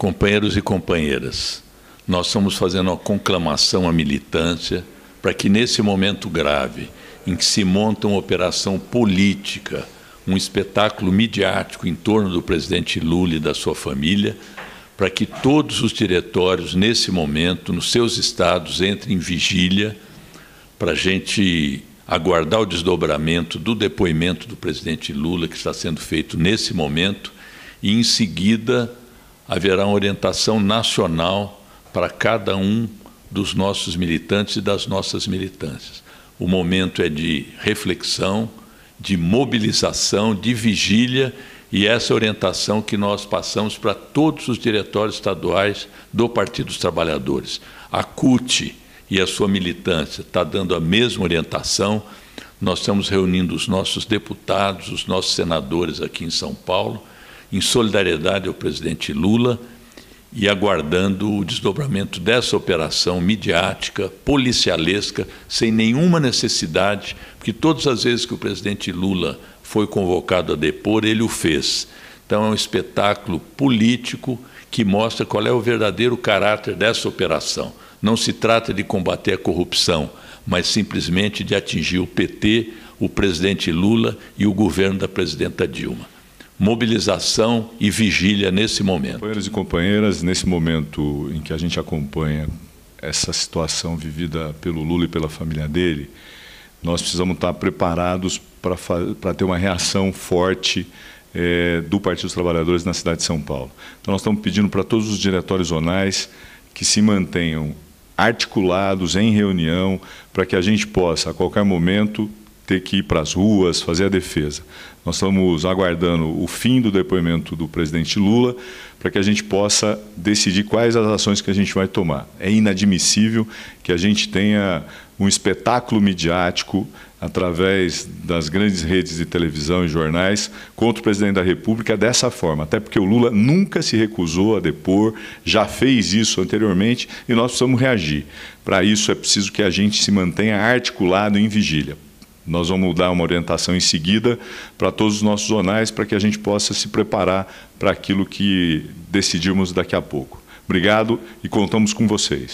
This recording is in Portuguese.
Companheiros e companheiras, nós estamos fazendo uma conclamação à militância para que, nesse momento grave, em que se monta uma operação política, um espetáculo midiático em torno do presidente Lula e da sua família, para que todos os diretórios, nesse momento, nos seus estados, entrem em vigília para a gente aguardar o desdobramento do depoimento do presidente Lula, que está sendo feito nesse momento, e, em seguida, haverá uma orientação nacional para cada um dos nossos militantes e das nossas militantes. O momento é de reflexão, de mobilização, de vigília e essa é orientação que nós passamos para todos os diretórios estaduais do Partido dos Trabalhadores. A CUT e a sua militância está dando a mesma orientação. Nós estamos reunindo os nossos deputados, os nossos senadores aqui em São Paulo em solidariedade ao presidente Lula e aguardando o desdobramento dessa operação midiática, policialesca, sem nenhuma necessidade, porque todas as vezes que o presidente Lula foi convocado a depor, ele o fez. Então é um espetáculo político que mostra qual é o verdadeiro caráter dessa operação. Não se trata de combater a corrupção, mas simplesmente de atingir o PT, o presidente Lula e o governo da presidenta Dilma mobilização e vigília nesse momento. Companheiros e companheiras, nesse momento em que a gente acompanha essa situação vivida pelo Lula e pela família dele, nós precisamos estar preparados para ter uma reação forte é, do Partido dos Trabalhadores na cidade de São Paulo. Então, nós estamos pedindo para todos os diretórios zonais que se mantenham articulados em reunião para que a gente possa, a qualquer momento, ter que ir para as ruas, fazer a defesa. Nós estamos aguardando o fim do depoimento do presidente Lula para que a gente possa decidir quais as ações que a gente vai tomar. É inadmissível que a gente tenha um espetáculo midiático através das grandes redes de televisão e jornais contra o presidente da República dessa forma, até porque o Lula nunca se recusou a depor, já fez isso anteriormente e nós precisamos reagir. Para isso é preciso que a gente se mantenha articulado em vigília. Nós vamos dar uma orientação em seguida para todos os nossos zonais para que a gente possa se preparar para aquilo que decidimos daqui a pouco. Obrigado e contamos com vocês.